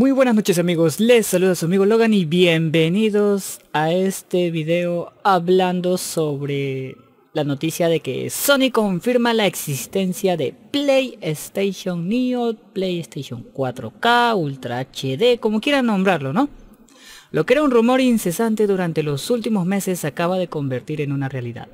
Muy buenas noches amigos, les saluda su amigo Logan y bienvenidos a este video hablando sobre la noticia de que Sony confirma la existencia de PlayStation Neo, PlayStation 4K, Ultra HD, como quieran nombrarlo, ¿no? Lo que era un rumor incesante durante los últimos meses acaba de convertir en una realidad.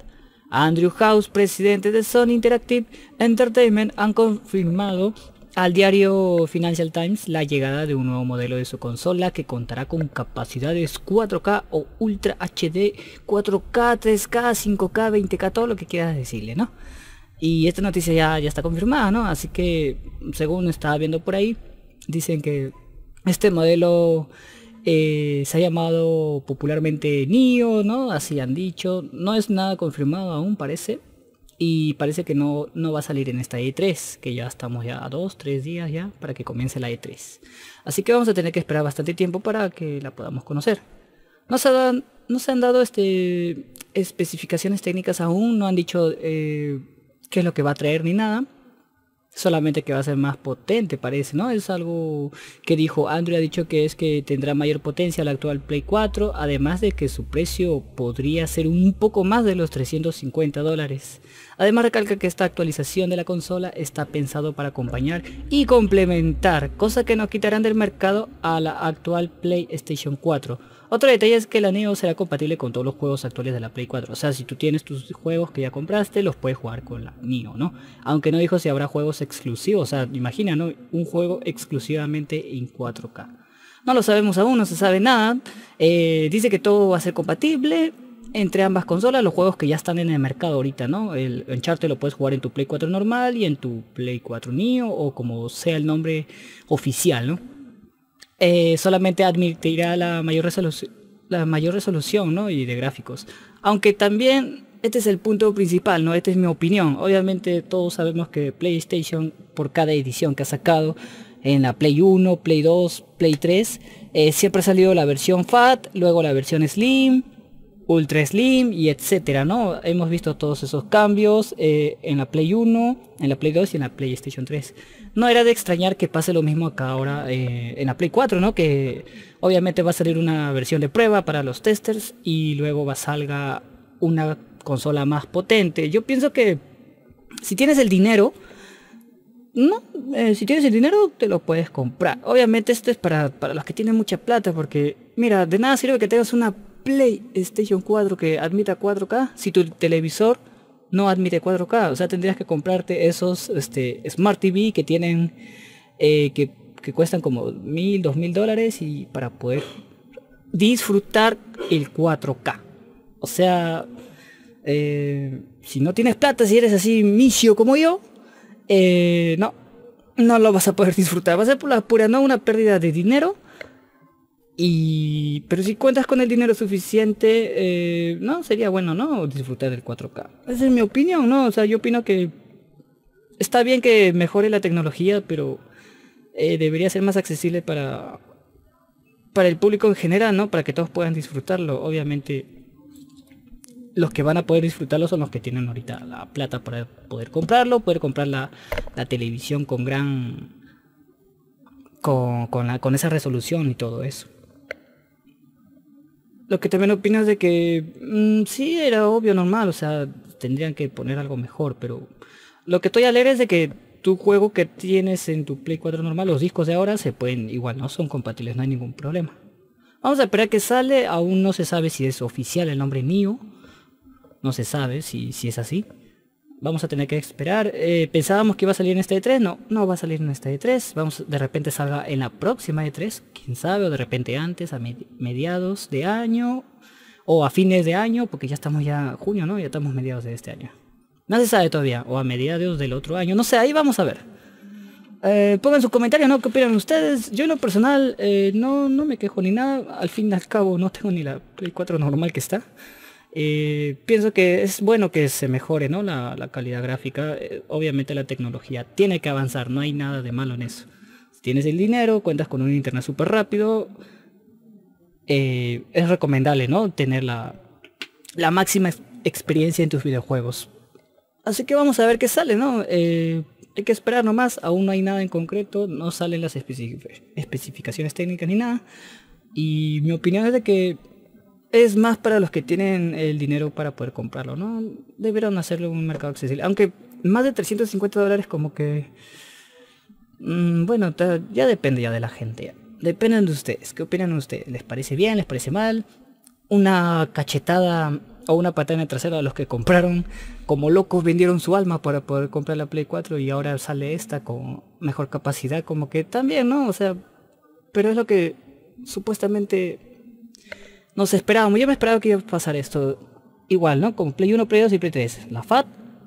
Andrew House, presidente de Sony Interactive Entertainment, han confirmado al diario Financial Times la llegada de un nuevo modelo de su consola que contará con capacidades 4K o Ultra HD, 4K, 3K, 5K, 20K, todo lo que quieras decirle, ¿no? Y esta noticia ya, está confirmada, ¿no? Así que, según estaba viendo por ahí, dicen que este modelo eh, se ha llamado popularmente NIO, ¿no? Así han dicho. No es nada confirmado aún, parece y parece que no, no va a salir en esta E3, que ya estamos ya a dos, tres días ya para que comience la E3. Así que vamos a tener que esperar bastante tiempo para que la podamos conocer. No se, no se han dado este, especificaciones técnicas aún, no han dicho eh, qué es lo que va a traer ni nada solamente que va a ser más potente parece, ¿no? Es algo que dijo Andrew, ha dicho que es que tendrá mayor potencia la actual Play 4, además de que su precio podría ser un poco más de los 350 dólares. Además recalca que esta actualización de la consola está pensado para acompañar y complementar, cosa que no quitarán del mercado a la actual PlayStation 4 otro detalle es que la Neo será compatible con todos los juegos actuales de la Play 4. O sea, si tú tienes tus juegos que ya compraste, los puedes jugar con la NIO, ¿no? Aunque no dijo si habrá juegos exclusivos. O sea, imagina, ¿no? Un juego exclusivamente en 4K. No lo sabemos aún, no se sabe nada. Eh, dice que todo va a ser compatible entre ambas consolas, los juegos que ya están en el mercado ahorita, ¿no? El Uncharted lo puedes jugar en tu Play 4 normal y en tu Play 4 Neo o como sea el nombre oficial, ¿no? Eh, solamente admitirá la mayor, resolución, la mayor resolución ¿no? y de gráficos. Aunque también este es el punto principal, ¿no? Esta es mi opinión. Obviamente todos sabemos que PlayStation, por cada edición que ha sacado, en la Play 1, Play 2, Play 3, eh, siempre ha salido la versión FAT, luego la versión Slim, Ultra Slim y etcétera, ¿no? Hemos visto todos esos cambios eh, en la Play 1, en la Play 2 y en la PlayStation 3. No era de extrañar que pase lo mismo acá ahora eh, en la Play 4, ¿no? Que obviamente va a salir una versión de prueba para los testers y luego va a salga una consola más potente. Yo pienso que si tienes el dinero, no, eh, si tienes el dinero te lo puedes comprar. Obviamente esto es para, para los que tienen mucha plata porque, mira, de nada sirve que tengas una PlayStation 4 que admita 4K si tu televisor no admite 4K. O sea, tendrías que comprarte esos este, Smart TV que tienen, eh, que, cuestan como mil, dos mil dólares y para poder disfrutar el 4K. O sea, eh, si no tienes plata, si eres así micio como yo, eh, no, no lo vas a poder disfrutar. Va a ser por la pura, no una pérdida de dinero y, pero si cuentas con el dinero suficiente, eh, no, sería bueno, ¿no? Disfrutar del 4K. Esa es mi opinión, ¿no? O sea, yo opino que está bien que mejore la tecnología, pero eh, debería ser más accesible para, para el público en general, ¿no? Para que todos puedan disfrutarlo. Obviamente, los que van a poder disfrutarlo son los que tienen ahorita la plata para poder comprarlo, poder comprar la, la televisión con gran... Con, con esa resolución y todo eso lo que también opinas de que mm, sí era obvio, normal, o sea, tendrían que poner algo mejor, pero lo que estoy alegre es de que tu juego que tienes en tu Play 4 normal, los discos de ahora se pueden, igual no son compatibles, no hay ningún problema. Vamos a esperar que sale, aún no se sabe si es oficial el nombre mío, no se sabe si, si es así. Vamos a tener que esperar. Eh, pensábamos que iba a salir en este de 3 No, no va a salir en este de 3 Vamos, de repente salga en la próxima de 3 Quién sabe, o de repente antes, a mediados de año. O a fines de año, porque ya estamos ya junio, ¿no? Ya estamos mediados de este año. No se sabe todavía. O a mediados del otro año. No sé, ahí vamos a ver. Eh, pongan sus comentarios, ¿no? ¿Qué opinan ustedes? Yo en lo personal eh, no, no me quejo ni nada. Al fin y al cabo no tengo ni la Play 4 normal que está. Eh, pienso que es bueno que se mejore ¿no? la, calidad gráfica. Eh, obviamente la tecnología tiene que avanzar, no hay nada de malo en eso. tienes el dinero, cuentas con un internet súper rápido, eh, es recomendable ¿no? tener la, la máxima experiencia en tus videojuegos. Así que vamos a ver qué sale, ¿no? hay que esperar nomás, aún no hay nada en concreto, no salen las especificaciones técnicas ni nada. Y mi opinión es de que es más para los que tienen el dinero para poder comprarlo, ¿no? deberán hacerlo en un mercado accesible. Aunque más de 350 dólares como que... Mm, bueno, ya depende ya de la gente. Dependen de ustedes. ¿Qué opinan ustedes? ¿Les parece bien? ¿Les parece mal? Una cachetada o una patada en trasero a los que compraron. Como locos vendieron su alma para poder comprar la Play 4 y ahora sale esta con mejor capacidad. Como que también, ¿no? O sea, pero es lo que supuestamente nos esperábamos, yo me esperaba que iba a pasar esto igual, ¿no? Con Play 1, Play 2 y Play 3. La Fat,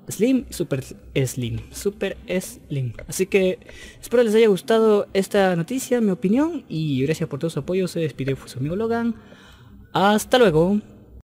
Slim, Super Slim, Super Slim. Así que espero les haya gustado esta noticia, mi opinión, y gracias por todo su apoyo. Se despide su amigo Logan. Hasta luego.